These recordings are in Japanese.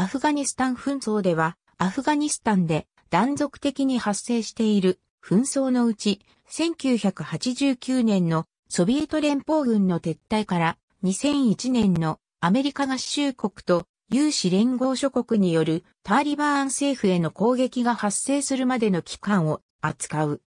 アフガニスタン紛争では、アフガニスタンで断続的に発生している紛争のうち、1989年のソビエト連邦軍の撤退から2001年のアメリカ合衆国と有志連合諸国によるタリバーン政府への攻撃が発生するまでの期間を扱う。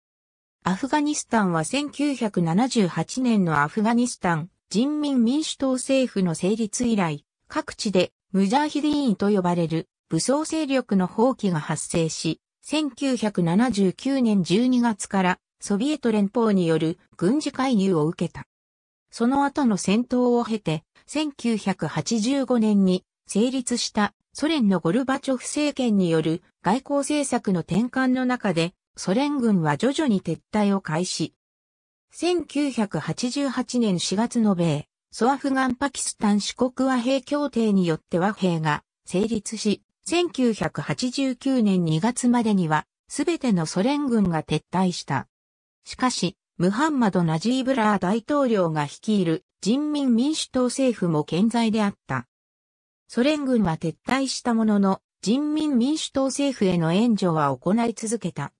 アフガニスタンは1978年のアフガニスタン人民民主党政府の成立以来、各地でムジャーヒディーンと呼ばれる武装勢力の放棄が発生し、1979年12月からソビエト連邦による軍事介入を受けた。その後の戦闘を経て、1985年に成立したソ連のゴルバチョフ政権による外交政策の転換の中で、ソ連軍は徐々に撤退を開始。1988年4月の米ソアフガンパキスタン四国和平協定によって和平が成立し、1989年2月までには、すべてのソ連軍が撤退した。しかし、ムハンマド・ナジーブラー大統領が率いる人民民主党政府も健在であった。ソ連軍は撤退したものの、人民民主党政府への援助は行い続けた。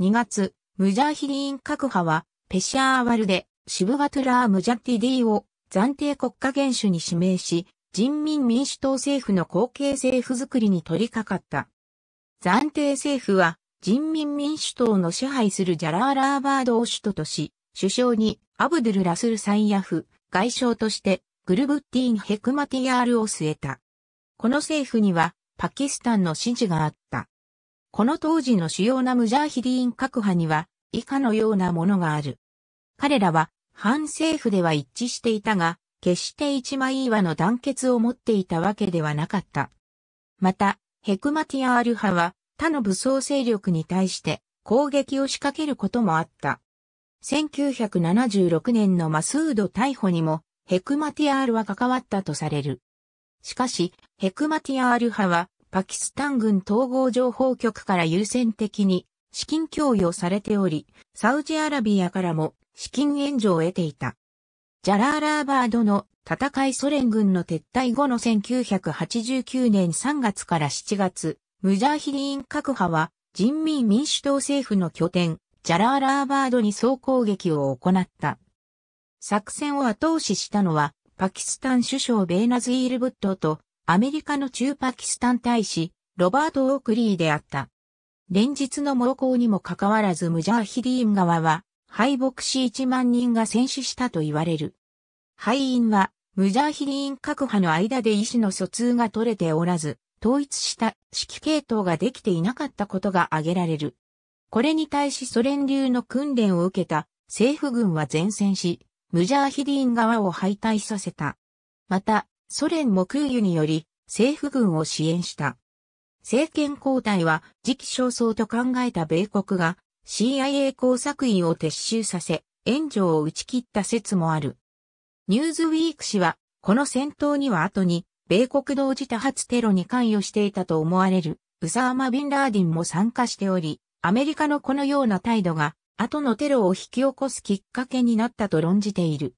2月、ムジャーヒリーン各派は、ペシャーワルで、シブガトゥラー・ムジャッティディを暫定国家元首に指名し、人民民主党政府の後継政府づくりに取り掛かった。暫定政府は人民民主党の支配するジャラーラーバードを首都とし、首相にアブドゥル・ラスル・サイヤフ、外相としてグルブッティーン・ヘクマティヤールを据えた。この政府にはパキスタンの支持があった。この当時の主要なムジャーヒディーン各派には以下のようなものがある。彼らは反政府では一致していたが、決して一枚岩の団結を持っていたわけではなかった。また、ヘクマティアール派は他の武装勢力に対して攻撃を仕掛けることもあった。1976年のマスード逮捕にもヘクマティアールは関わったとされる。しかし、ヘクマティアール派はパキスタン軍統合情報局から優先的に資金供与されており、サウジアラビアからも資金援助を得ていた。ジャラーラーバードの戦いソ連軍の撤退後の1989年3月から7月、ムジャーヒディーン各派は人民民主党政府の拠点、ジャラーラーバードに総攻撃を行った。作戦を後押ししたのは、パキスタン首相ベーナズイールブットと、アメリカの中パキスタン大使、ロバート・オークリーであった。連日の猛攻にもかかわらずムジャーヒディーン側は、敗北し1万人が戦死したと言われる。敗因は、ムジャーヒディーン各派の間で意思の疎通が取れておらず、統一した指揮系統ができていなかったことが挙げられる。これに対しソ連流の訓練を受けた政府軍は前線し、ムジャーヒディーン側を敗退させた。また、ソ連も空輸により政府軍を支援した。政権交代は時期尚早と考えた米国が CIA 工作員を撤収させ、援助を打ち切った説もある。ニューズウィーク氏は、この戦闘には後に、米国同時多発テロに関与していたと思われる、ウサーマ・ビンラーディンも参加しており、アメリカのこのような態度が、後のテロを引き起こすきっかけになったと論じている。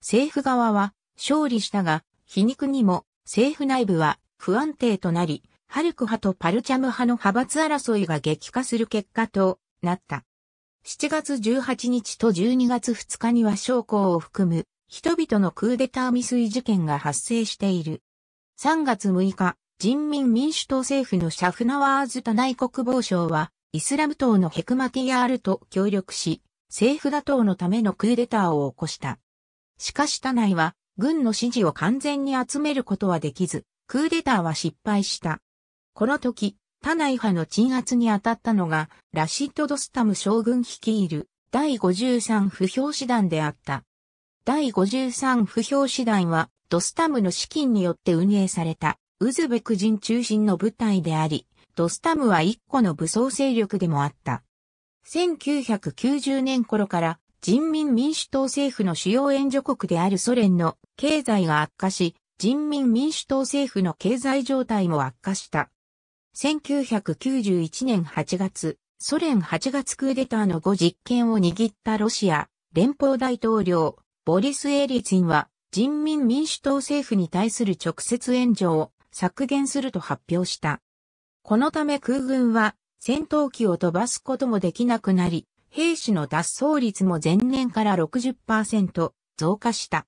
政府側は、勝利したが、皮肉にも、政府内部は不安定となり、ハルク派とパルチャム派の派閥争いが激化する結果となった。7月18日と12月2日には将校を含む人々のクーデター未遂事件が発生している。3月6日、人民民主党政府のシャフナワーズナ内国防省は、イスラム党のヘクマティヤールと協力し、政府打倒のためのクーデターを起こした。しかしナ内は、軍の支持を完全に集めることはできず、クーデターは失敗した。この時、他内派の鎮圧に当たったのが、ラシッド・ドスタム将軍率いる第53不評師団であった。第53不評師団は、ドスタムの資金によって運営された、ウズベク人中心の部隊であり、ドスタムは一個の武装勢力でもあった。1990年頃から、人民民主党政府の主要援助国であるソ連の経済が悪化し、人民民主党政府の経済状態も悪化した。1991年8月、ソ連8月クーデターの後実権を握ったロシア、連邦大統領、ボリス・エリツィンは、人民民主党政府に対する直接援助を削減すると発表した。このため空軍は、戦闘機を飛ばすこともできなくなり、兵士の脱走率も前年から60%増加した。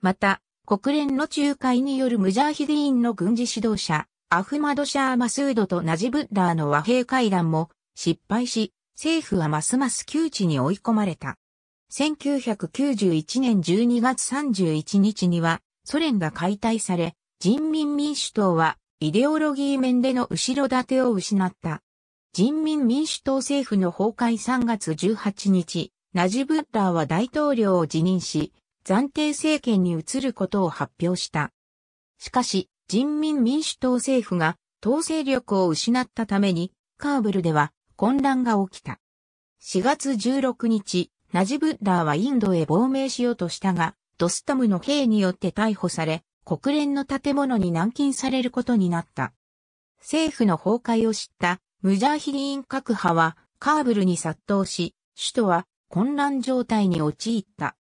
また、国連の仲介によるムジャーヒディーンの軍事指導者、アフマドシャー・マスードとナジブッラーの和平会談も失敗し、政府はますます窮地に追い込まれた。1991年12月31日にはソ連が解体され、人民民主党はイデオロギー面での後ろ盾を失った。人民民主党政府の崩壊3月18日、ナジブッラーは大統領を辞任し、暫定政権に移ることを発表した。しかし、人民民主党政府が統制力を失ったために、カーブルでは混乱が起きた。4月16日、ナジブッダーはインドへ亡命しようとしたが、ドスタムの兵によって逮捕され、国連の建物に軟禁されることになった。政府の崩壊を知ったムジャーヒリーン各派はカーブルに殺到し、首都は混乱状態に陥った。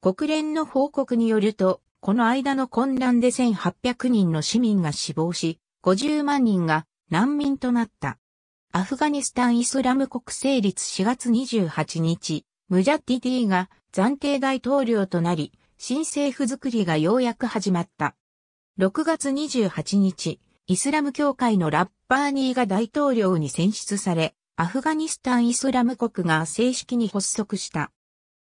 国連の報告によると、この間の混乱で1800人の市民が死亡し、50万人が難民となった。アフガニスタンイスラム国成立4月28日、ムジャッディティが暫定大統領となり、新政府作りがようやく始まった。6月28日、イスラム教会のラッパーニーが大統領に選出され、アフガニスタンイスラム国が正式に発足した。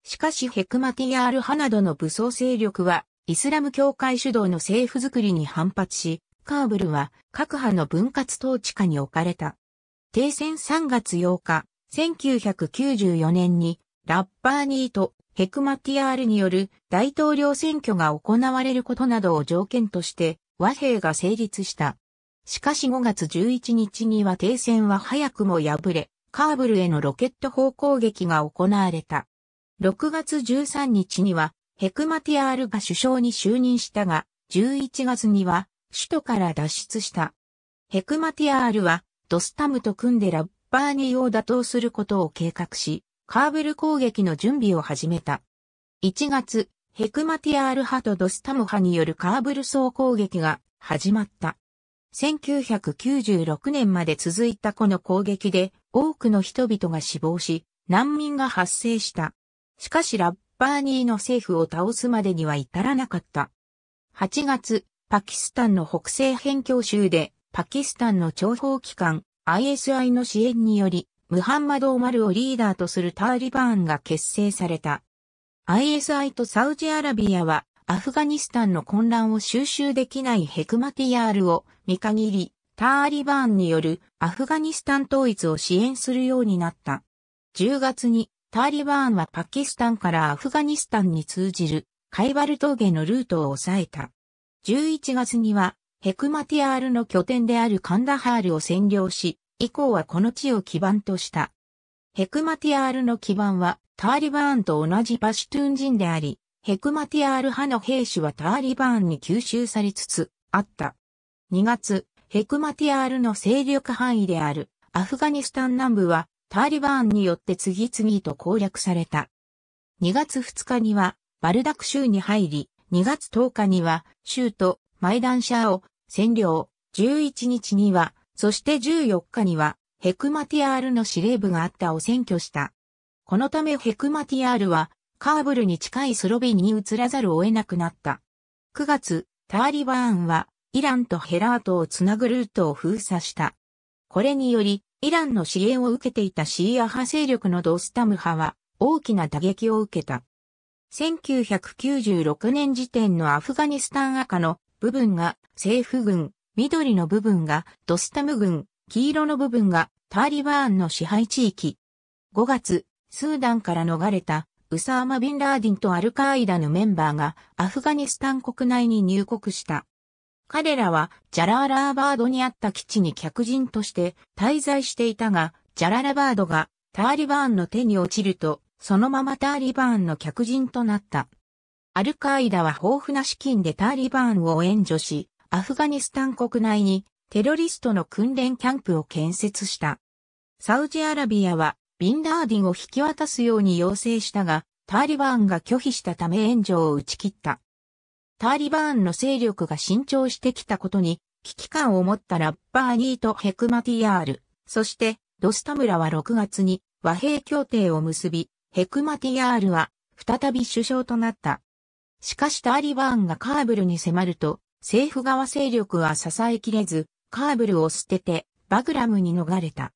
しかしヘクマティアール派などの武装勢力はイスラム教会主導の政府づくりに反発し、カーブルは各派の分割統治下に置かれた。停戦3月8日、1994年にラッパーニーとヘクマティアールによる大統領選挙が行われることなどを条件として和平が成立した。しかし5月11日には停戦は早くも敗れ、カーブルへのロケット砲攻撃が行われた。6月13日にはヘクマティアールが首相に就任したが、11月には首都から脱出した。ヘクマティアールはドスタムと組んでラッバーニーを打倒することを計画し、カーブル攻撃の準備を始めた。1月、ヘクマティアール派とドスタム派によるカーブル総攻撃が始まった。1996年まで続いたこの攻撃で多くの人々が死亡し、難民が発生した。しかしラッバーニーの政府を倒すまでには至らなかった。8月、パキスタンの北西辺境州で、パキスタンの諜報機関 ISI の支援により、ムハンマド・オマルをリーダーとするターリバーンが結成された。ISI とサウジアラビアは、アフガニスタンの混乱を収集できないヘクマティアールを見限り、ターリバーンによるアフガニスタン統一を支援するようになった。10月にタリバーンはパキスタンからアフガニスタンに通じるカイバル峠のルートを抑えた。11月にはヘクマティアールの拠点であるカンダハールを占領し、以降はこの地を基盤とした。ヘクマティアールの基盤はターリバーンと同じパシュトゥーン人であり、ヘクマティアール派の兵士はターリバーンに吸収されつつあった。2月、ヘクマティアールの勢力範囲であるアフガニスタン南部はターリバーンによって次々と攻略された。2月2日にはバルダク州に入り、2月10日には州都マイダンシャーを占領、11日には、そして14日にはヘクマティアールの司令部があったを占拠した。このためヘクマティアールはカーブルに近いスロビンに移らざるを得なくなった。9月、ターリバーンはイランとヘラートをつなぐルートを封鎖した。これにより、イランの支援を受けていたシーア派勢力のドスタム派は大きな打撃を受けた。1996年時点のアフガニスタン赤の部分が政府軍、緑の部分がドスタム軍、黄色の部分がターリバーンの支配地域。5月、スーダンから逃れたウサーマ・ビン・ラーディンとアルカーイダのメンバーがアフガニスタン国内に入国した。彼らはジャラーラーバードにあった基地に客人として滞在していたが、ジャララバードがターリバーンの手に落ちると、そのままターリバーンの客人となった。アルカイダは豊富な資金でターリバーンを援助し、アフガニスタン国内にテロリストの訓練キャンプを建設した。サウジアラビアはビンラーディンを引き渡すように要請したが、ターリバーンが拒否したため援助を打ち切った。ターリバーンの勢力が伸長してきたことに、危機感を持ったラッパーニート・ヘクマティアール。そして、ロスタムラは6月に和平協定を結び、ヘクマティアールは再び首相となった。しかしターリバーンがカーブルに迫ると、政府側勢力は支えきれず、カーブルを捨てて、バグラムに逃れた。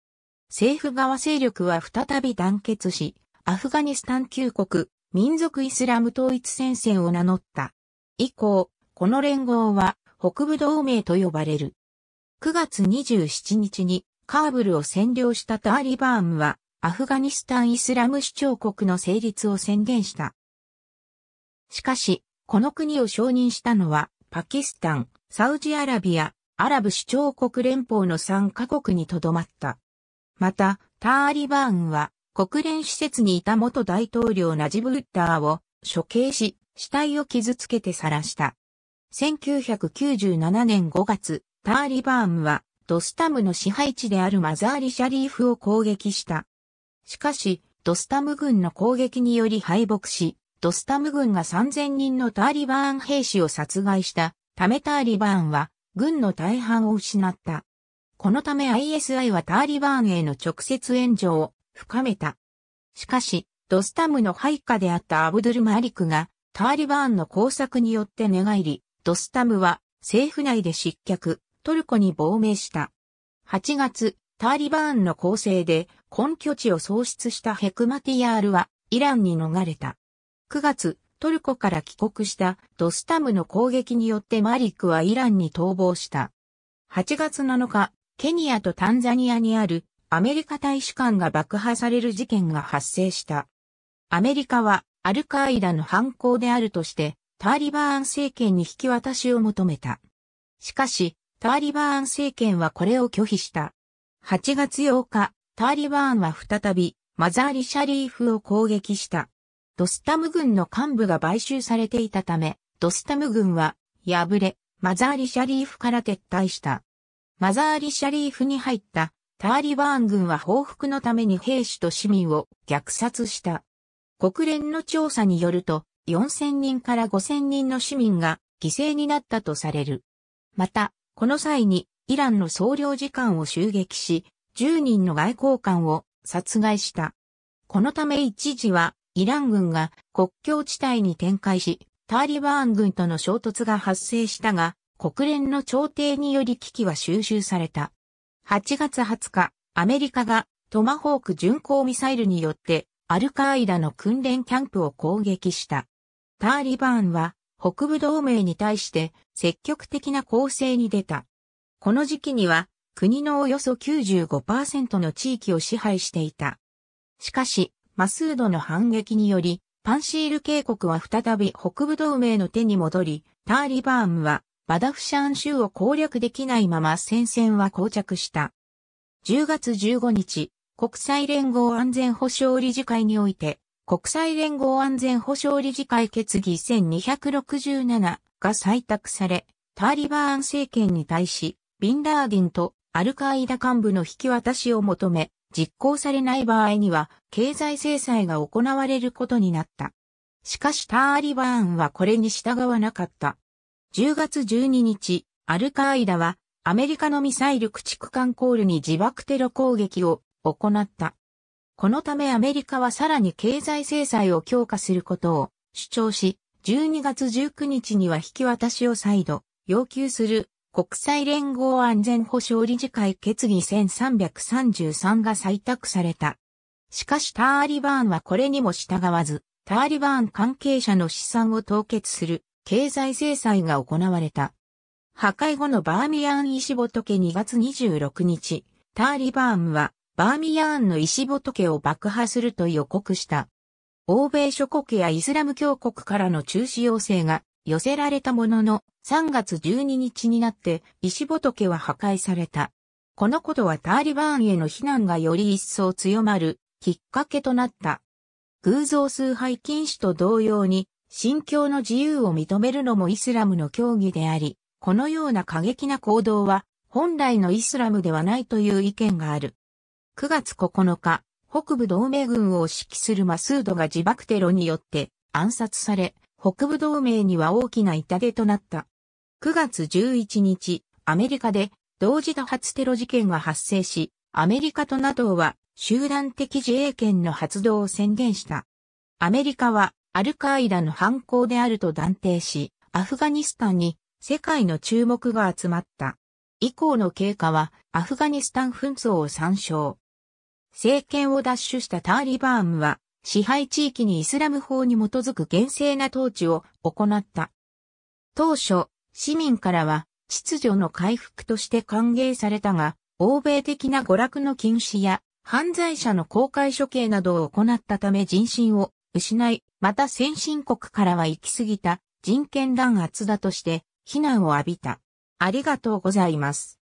政府側勢力は再び団結し、アフガニスタン旧国、民族イスラム統一戦線を名乗った。以降、この連合は北部同盟と呼ばれる。9月27日にカーブルを占領したターリバーンはアフガニスタンイスラム首長国の成立を宣言した。しかし、この国を承認したのはパキスタン、サウジアラビア、アラブ首長国連邦の3カ国にとどまった。また、ターリバーンは国連施設にいた元大統領ナジブ・ウッダーを処刑し、死体を傷つけて晒した。1997年5月、ターリバームはドスタムの支配地であるマザーリ・シャリーフを攻撃した。しかし、ドスタム軍の攻撃により敗北し、ドスタム軍が3000人のターリバーン兵士を殺害したためターリバーンは軍の大半を失った。このため ISI はターリバーンへの直接援助を深めた。しかし、ドスタムの配下であったアブドゥル・マリクがターリバーンの工作によって寝返り、ドスタムは政府内で失脚、トルコに亡命した。8月、ターリバーンの構成で根拠地を喪失したヘクマティヤールはイランに逃れた。9月、トルコから帰国したドスタムの攻撃によってマリックはイランに逃亡した。8月7日、ケニアとタンザニアにあるアメリカ大使館が爆破される事件が発生した。アメリカはアルカイダの犯行であるとして、ターリバーン政権に引き渡しを求めた。しかし、ターリバーン政権はこれを拒否した。8月8日、ターリバーンは再び、マザーリ・シャリーフを攻撃した。ドスタム軍の幹部が買収されていたため、ドスタム軍は、敗れ、マザーリ・シャリーフから撤退した。マザーリ・シャリーフに入った、ターリバーン軍は報復のために兵士と市民を虐殺した。国連の調査によると、4000人から5000人の市民が犠牲になったとされる。また、この際にイランの総領事館を襲撃し、10人の外交官を殺害した。このため一時はイラン軍が国境地帯に展開し、タリバーン軍との衝突が発生したが、国連の調停により危機は収集された。8月20日、アメリカがトマホーク巡航ミサイルによってアルカーイダの訓練キャンプを攻撃した。ターリバーンは北部同盟に対して積極的な攻勢に出た。この時期には国のおよそ95%の地域を支配していた。しかし、マスードの反撃により、パンシール渓谷は再び北部同盟の手に戻り、ターリバーンはバダフシャン州を攻略できないまま戦線は膠着した。10月15日、国際連合安全保障理事会において、国際連合安全保障理事会決議1267が採択され、タリバーン政権に対し、ビンラーディンとアルカイダ幹部の引き渡しを求め、実行されない場合には経済制裁が行われることになった。しかしターリバーンはこれに従わなかった。10月12日、アルカイダはアメリカのミサイル駆逐艦コールに自爆テロ攻撃を行った。このためアメリカはさらに経済制裁を強化することを主張し、12月19日には引き渡しを再度要求する国際連合安全保障理事会決議1333が採択された。しかしターリバーンはこれにも従わず、ターリバーン関係者の資産を凍結する経済制裁が行われた。破壊後のバーミヤン石仏2月26日、ターリバーンはバーミヤーンの石仏を爆破すると予告した。欧米諸国やイスラム教国からの中止要請が寄せられたものの3月12日になって石仏は破壊された。このことはターリバーンへの非難がより一層強まるきっかけとなった。偶像崇拝禁止と同様に信教の自由を認めるのもイスラムの教義であり、このような過激な行動は本来のイスラムではないという意見がある。9月9日、北部同盟軍を指揮するマスードが自爆テロによって暗殺され、北部同盟には大きな痛手となった。9月11日、アメリカで同時多発テロ事件が発生し、アメリカと NATO は集団的自衛権の発動を宣言した。アメリカはアルカイダの犯行であると断定し、アフガニスタンに世界の注目が集まった。以降の経過はアフガニスタン紛争を参照。政権を奪取したターリバーンは、支配地域にイスラム法に基づく厳正な統治を行った。当初、市民からは秩序の回復として歓迎されたが、欧米的な娯楽の禁止や犯罪者の公開処刑などを行ったため人心を失い、また先進国からは行き過ぎた人権弾圧だとして非難を浴びた。ありがとうございます。